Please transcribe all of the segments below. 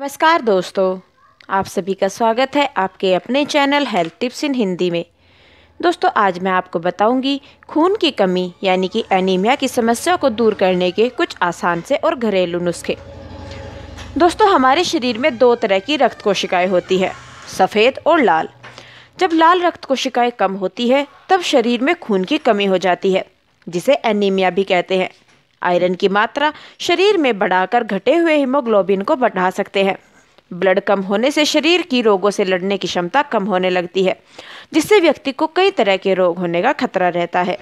नमस्कार दोस्तों आप सभी का स्वागत है आपके अपने channel health tips in Hindi में दोस्तों आज मैं आपको बताऊंगी खून की कमी यानी कि एनीमिया की समस्या को दूर करने के कुछ आसान से और घरेलू नुस्खे दोस्तों हमारे शरीर में दो तरह की रक्त कोशिकाएं होती है सफ़ेद और लाल जब लाल रक्त कोशिकाएं कम होती है तब शरीर में खून की कमी हो जाती है जिसे एनीमिया भी कहते हैं आयरन की मात्रा शरीर में बढ़ाकर घटे हुए हीमोग्लोबिन को बढ़ा सकते हैं ब्लड कम होने से शरीर की रोगों से लड़ने की क्षमता कम होने लगती है जिससे व्यक्ति को कई तरह के रोग होने का खतरा रहता है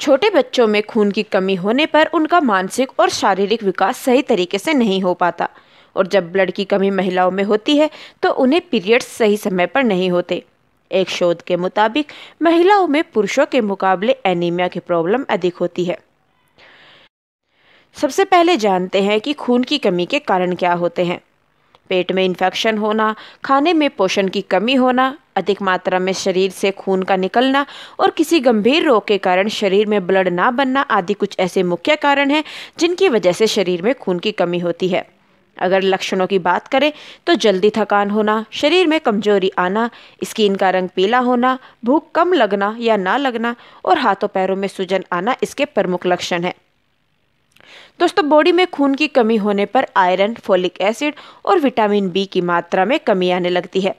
छोटे बच्चों में खून की कमी होने पर उनका मानसिक और शारीरिक विकास सही तरीके से नहीं हो पाता और जब ब्लड की कमी महिलाओं में होती है तो उन्हें पीरियड्स सही समय पर नहीं होते एक शोध के मुताबिक महिलाओं में पुरुषों के मुकाबले एनीमिया की प्रॉब्लम अधिक होती है सबसे पहले जानते हैं कि खून की कमी के कारण क्या होते हैं पेट में इन्फेक्शन होना खाने में पोषण की कमी होना अधिक मात्रा में शरीर से खून का निकलना और किसी गंभीर रोग के कारण शरीर में ब्लड ना बनना आदि कुछ ऐसे मुख्य कारण हैं जिनकी वजह से शरीर में खून की कमी होती है अगर लक्षणों की बात करें तो जल्दी थकान होना शरीर में कमजोरी आना स्किन का रंग पीला होना भूख कम लगना या ना लगना और हाथों पैरों में सूजन आना इसके प्रमुख लक्षण हैं दोस्तों बॉडी में खून की कमी होने पर आयरन फोलिक एसिड और विटामिन बी की मात्रा में कमी आने लगती है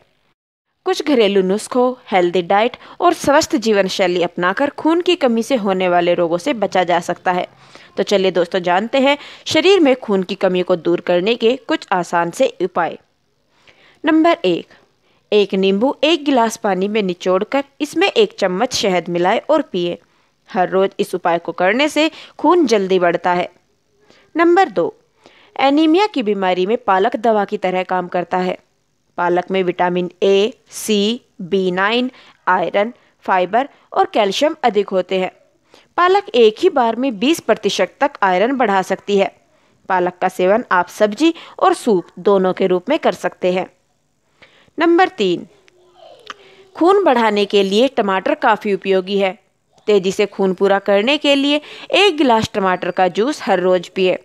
कुछ घरेलू नुस्खों हेल्दी डाइट और स्वस्थ जीवन शैली अपनाकर खून की कमी से होने वाले रोगों से बचा जा सकता है तो चलिए दोस्तों जानते हैं शरीर में खून की कमी को दूर करने के कुछ आसान से उपाय नंबर एक एक नींबू एक गिलास पानी में निचोड़कर इसमें एक चम्मच शहद मिलाए और पिए हर रोज इस उपाय को करने से खून जल्दी बढ़ता है नंबर दो एनीमिया की बीमारी में पालक दवा की तरह काम करता है पालक में vitamin A C B nine iron fibre और कैल्शियम अधिक होते हैं पालक एक ही बार में 20 प्रतिशत तक आयरन बढ़ा सकती है पालक का सेवन आप सब्जी और सूप दोनों के रूप में कर सकते हैं नंबर तीन खून बढ़ाने के लिए टमाटर काफ़ी उपयोगी है तेजी से खून पूरा करने के लिए एक गिलास टमाटर का जूस हर रोज पिए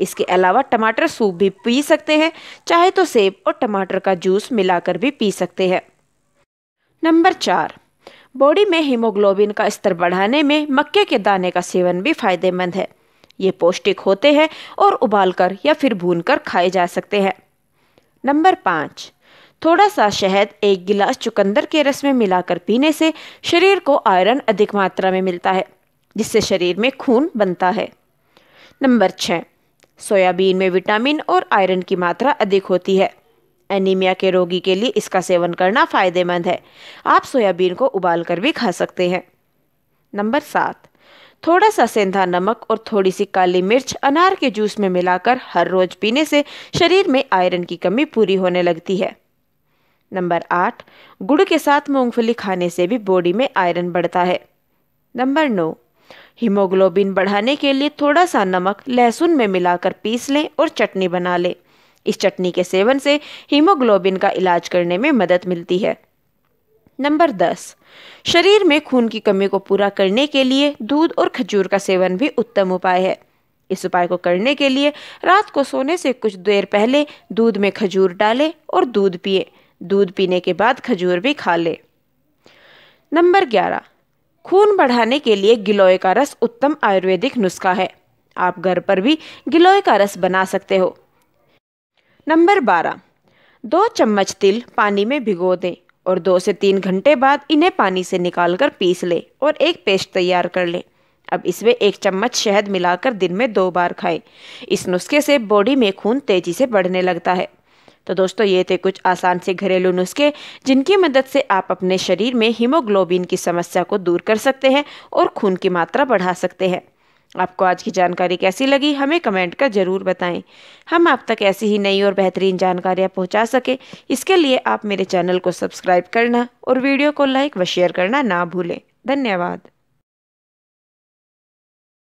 इसके अलावा टमाटर सूप भी पी सकते हैं चाहे तो सेब और टमाटर का जूस मिलाकर भी पी सकते हैं नंबर चार बॉडी में हीमोग्लोबिन का स्तर बढ़ाने में मक्के के दाने का सेवन भी फायदेमंद है ये पौष्टिक होते हैं और उबालकर या फिर भूनकर खाए जा सकते हैं नंबर पाँच थोड़ा सा शहद एक गिलास चुकंदर के रस में मिलाकर पीने से शरीर को आयरन अधिक मात्रा में मिलता है जिससे शरीर में खून बनता है नंबर छः सोयाबीन में विटामिन और आयरन की मात्रा अधिक होती है एनीमिया के रोगी के लिए इसका सेवन करना फ़ायदेमंद है आप सोयाबीन को उबाल कर भी खा सकते हैं नंबर सात थोड़ा सा सेंधा नमक और थोड़ी सी काली मिर्च अनार के जूस में मिलाकर हर रोज पीने से शरीर में आयरन की कमी पूरी होने लगती है नंबर आठ गुड़ के साथ मूंगफली खाने से भी बॉडी में आयरन बढ़ता है नंबर नौ हीमोग्लोबिन बढ़ाने के लिए थोड़ा सा नमक लहसुन में मिलाकर पीस लें और चटनी बना लें इस चटनी के सेवन से हीमोग्लोबिन का इलाज करने में मदद मिलती है नंबर दस शरीर में खून की कमी को पूरा करने के लिए दूध और खजूर का सेवन भी उत्तम उपाय है इस उपाय को करने के लिए रात को सोने से कुछ देर पहले दूध में खजूर डालें और दूध पिए दूध पीने के बाद खजूर भी खा ले नंबर ग्यारह खून बढ़ाने के लिए गिलोय का रस उत्तम आयुर्वेदिक नुस्खा है आप घर पर भी गिलोय का रस बना सकते हो नंबर बारह दो चम्मच तिल पानी में भिगो दें और दो से तीन घंटे बाद इन्हें पानी से निकालकर पीस ले और एक पेस्ट तैयार कर लें अब इसमें एक चम्मच शहद मिलाकर दिन में दो बार खाएं। इस नुस्खे से बॉडी में खून तेजी से बढ़ने लगता है तो दोस्तों ये थे कुछ आसान से घरेलू नुस्खे जिनकी मदद से आप अपने शरीर में हीमोग्लोबिन की समस्या को दूर कर सकते हैं और खून की मात्रा बढ़ा सकते हैं आपको आज की जानकारी कैसी लगी हमें कमेंट कर ज़रूर बताएं हम आप तक ऐसी ही नई और बेहतरीन जानकारियाँ पहुँचा सकें इसके लिए आप मेरे चैनल को सब्सक्राइब करना और वीडियो को लाइक व शेयर करना ना भूलें धन्यवाद